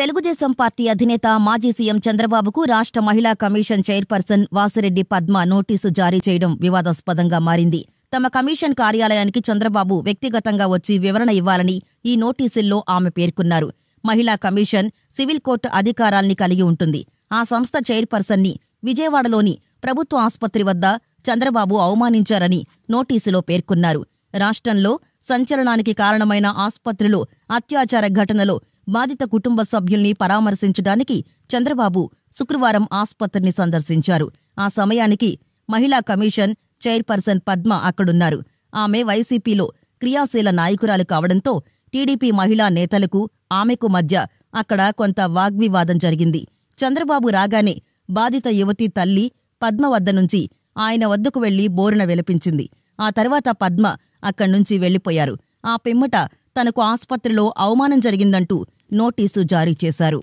Telugu Desam party అధినేత మాజీ CM చంద్రబాబుకు రాష్ట్ర మహిళా commission chairperson Vasireddy Padma notice జారీ చేయడం వివాదాస్పదంగా మారింది తమ కమిషన్ కార్యాలయానికి చంద్రబాబు వ్యక్తిగతంగా వచ్చి వివరణ ఇవ్వాలని ఈ నోటీసుల్లో ఆమె పేర్కొన్నారు మహిళా కమిషన్ సివిల్ కోర్టు అధికారాల్ని కలిగి ఉంటుంది ఆ సంస్థ చైర్పర్సన్ని విజయవాడలోని ప్రభుత్వ ఆసుపత్రి వద్ద చంద్రబాబు అవమానించారని నోటీసులో పేర్కొన్నారు రాష్ట్రంలో సంచలనానికి కారణమైన ఆసుపత్రులు అత్యాచార ఘటనలు బాధిత కుటుంబ సభ్యుల్ని పరామర్శించడానికి చంద్రబాబు శుక్రవారం ఆసుపత్రిని సందర్శించారు ఆ సమయానికి మహిళా కమిషన్ చైర్పర్సన్ పద్మ అక్కడున్నారు ఆమె వైసీపీలో క్రియాశీల నాయకురాలు కావడంతో టీడీపీ మహిళా నేతలకు ఆమెకు మధ్య అక్కడ కొంత వాగ్వివాదం జరిగింది చంద్రబాబు రాగానే బాధిత యువతి తల్లి పద్మ వద్ద నుంచి ఆయన వద్దకు వెళ్లి బోరున విలపించింది ఆ తర్వాత పద్మ అక్కడ్నుంచి వెళ్లిపోయారు ఆ పిమ్మట తనకు ఆసుపత్రిలో అవమానం జరిగిందంటూ నోటీసు జారీ చేశారు